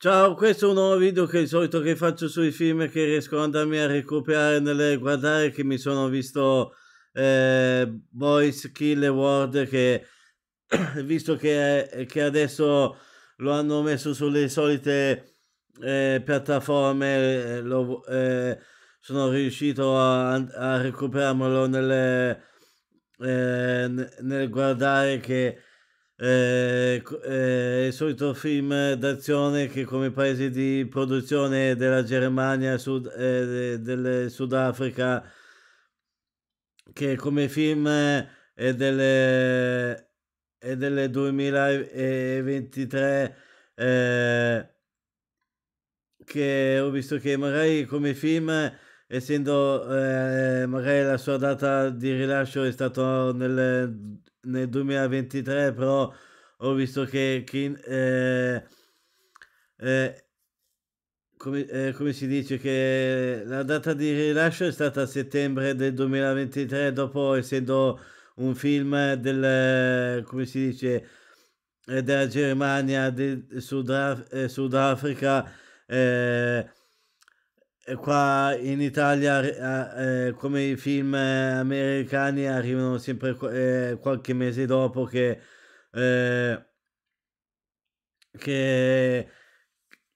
Ciao, questo è un nuovo video che è solito che faccio sui film che riesco ad andarmi a recuperare nel guardare che mi sono visto eh, Boys Kill World che visto che, eh, che, adesso lo hanno messo sulle solite eh, piattaforme eh, lo, eh, sono riuscito a, a recuperarmelo nel, eh, nel guardare che eh, eh, il solito film d'azione che come paese di produzione della Germania, Sud, eh, del Sudafrica, che come film eh, è, delle, è del 2023, eh, che ho visto che magari come film, essendo eh, magari la sua data di rilascio è stata nel nel 2023, però ho visto che, che eh, eh, come, eh, come, si dice che la data di rilascio è stata a settembre del 2023, dopo essendo un film del, come si dice, eh, della Germania, del Sudaf- eh, Sudafrica, eh, qua in Italia eh, eh come i film eh, americani arrivano sempre eh, qualche mese dopo che, eh, che,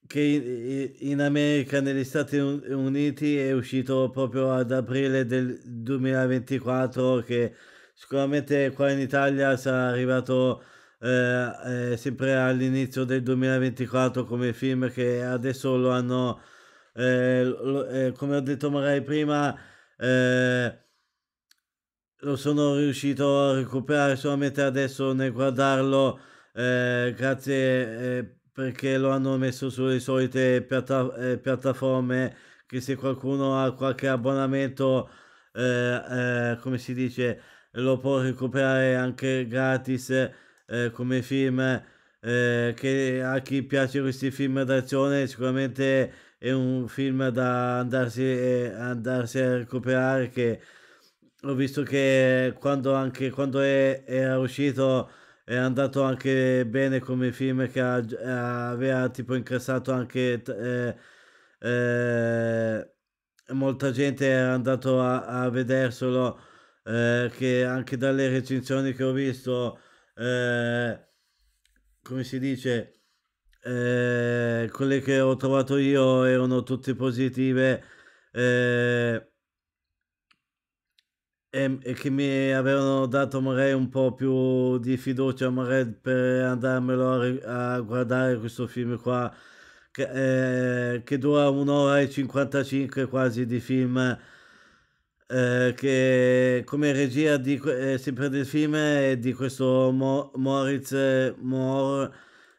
che in America negli Stati Uniti è uscito proprio ad aprile del 2024 che sicuramente qua in Italia sarà arrivato eh, eh sempre all'inizio del 2024 come film che adesso lo hanno eh, eh, come ho detto magari prima, eh, lo sono riuscito a recuperare solamente adesso nel guardarlo, eh, grazie eh, perché lo hanno messo sulle solite piatta, eh, piattaforme, che se qualcuno ha qualche abbonamento, come si dice, lo può recuperare anche gratis come film. che a chi piace questi film d'azione sicuramente è un film da andarsi, eh, andarsi a recuperare che ho visto che quando, anche, quando è, era uscito è andato anche bene come film che ha, aveva tipo incassato anche eh, eh, molta gente era andato a, a vederselo eh, che anche dalle recensioni che ho visto eh, come si dice eh, quelle che ho trovato io erano tutte positive eh, e, e, che mi avevano dato magari un po' più di fiducia magari per andarmelo a, a guardare questo film qua che, eh, che, dura un'ora e 55 quasi di film eh, che come regia di, eh, sempre del film è di questo Mo- Moritz eh, Moore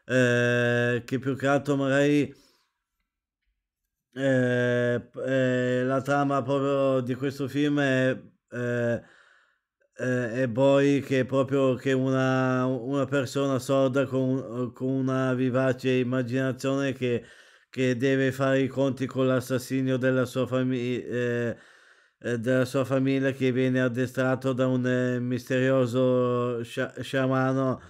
eh, che più che altro magari eh, eh, la trama proprio di questo film è, eh, eh, è poi che è proprio che una, una persona sorda con, con, una vivace immaginazione che, che, deve fare i conti con l'assassinio della sua famiglia eh, della sua famiglia che viene addestrato da un misterioso sciamano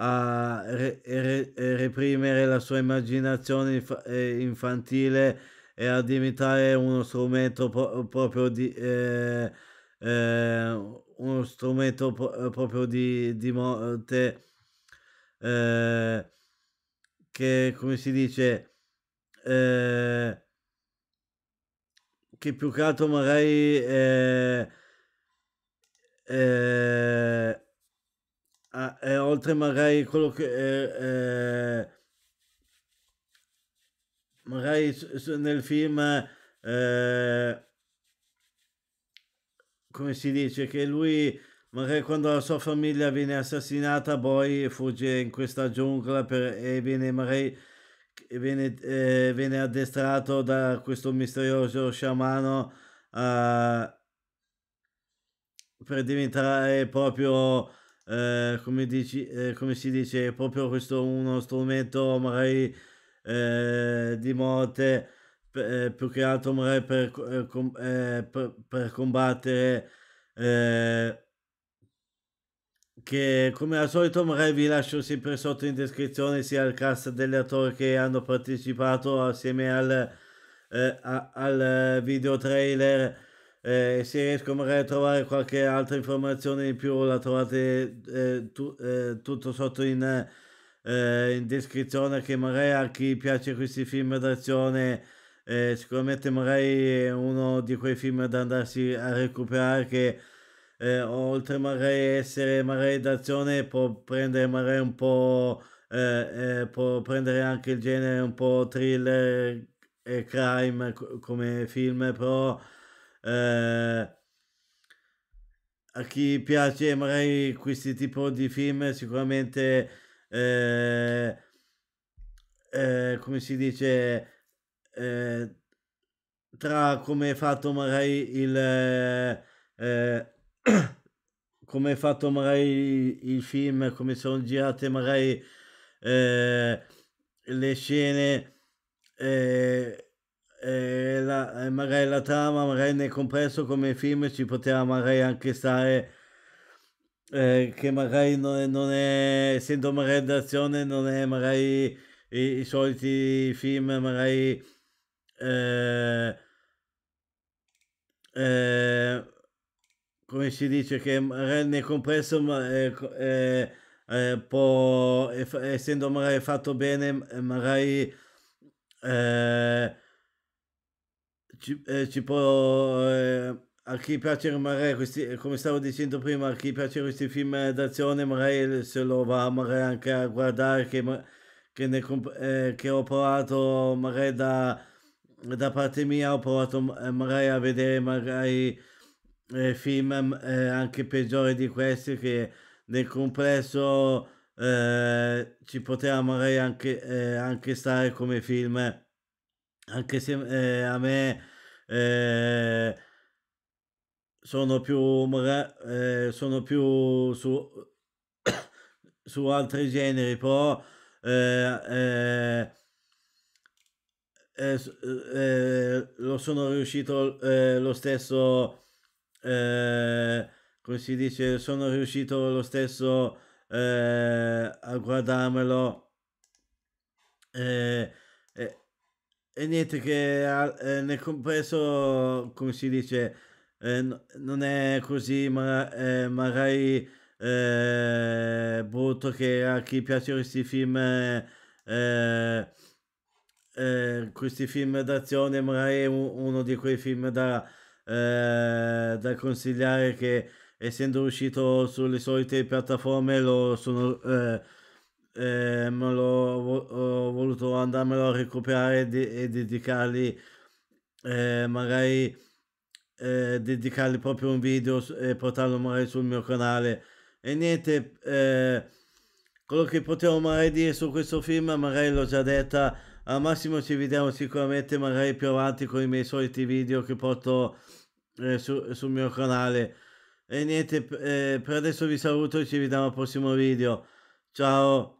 a re, re, reprimere la sua immaginazione inf- eh, infantile e a diventare uno strumento pro- proprio di eh, eh, uno strumento pro- proprio di, di morte eh, che come si dice eh, che più che altro magari eh, a, ah, e eh, oltre magari quello che eh, eh, magari nel film eh, come si dice che lui magari quando la sua famiglia viene assassinata poi fugge in questa giungla per, e viene magari viene, eh, viene addestrato da questo misterioso sciamano eh, per diventare proprio eh, come, dici, eh, come si dice, proprio questo uno strumento magari eh, di morte, per, eh, più che altro magari per, eh, com, eh, per, per combattere, che come al solito magari vi lascio sempre sotto in descrizione sia il cast degli attori che hanno partecipato assieme al, a, al video trailer eh, se riesco magari a trovare qualche altra informazione in più la trovate eh, tu, eh, tutto sotto in, eh, in, descrizione che magari a chi piace questi film d'azione eh, sicuramente magari è uno di quei film da andarsi a recuperare che eh, oltre magari essere magari d'azione può prendere magari un po' può prendere anche il genere un po' thriller e crime come film però eh, a chi piace magari questi tipo di film sicuramente eh, eh, come si dice eh, tra come è fatto magari il eh, come è fatto magari il film come sono girate magari eh, le scene eh, la, eh, magari la trama, magari nel complesso come film ci poteva magari anche stare eh, che magari non è, non è, essendo magari d'azione, non è magari i, i soliti film, magari eh, eh, come si dice che magari nel complesso eh, può, essendo magari fatto bene, magari ci, eh, ci può... Eh, a chi piace magari questi, come stavo dicendo prima, a chi piace questi film d'azione magari se lo va magari anche a guardare che, che, ne, eh, che ho provato magari da, da, parte mia, ho provato eh, magari a vedere magari eh, film eh, anche peggiori di questi che nel complesso ci poteva magari anche, anche stare come film anche se eh, a me eh, sono più magari, eh, sono più su, su altri generi però eh, eh, eh, lo sono riuscito lo stesso come si dice sono riuscito lo stesso a guardarmelo eh, e niente, che eh, eh, nel complesso, come si dice, eh, non è così ma, eh, magari eh, brutto che a chi piace questi film, questi film d'azione, magari è uno di quei film da, da consigliare che essendo uscito sulle solite piattaforme lo sono eh, me l'ho ho voluto andarmelo a recuperare e, e dedicargli eh, magari eh, dedicargli proprio un video e portarlo magari sul mio canale e niente eh, quello che potevo magari dire su questo film magari l'ho già detta al massimo ci vediamo sicuramente magari più avanti con i miei soliti video che porto eh, su, sul mio canale e niente eh, per adesso vi saluto e ci vediamo al prossimo video ciao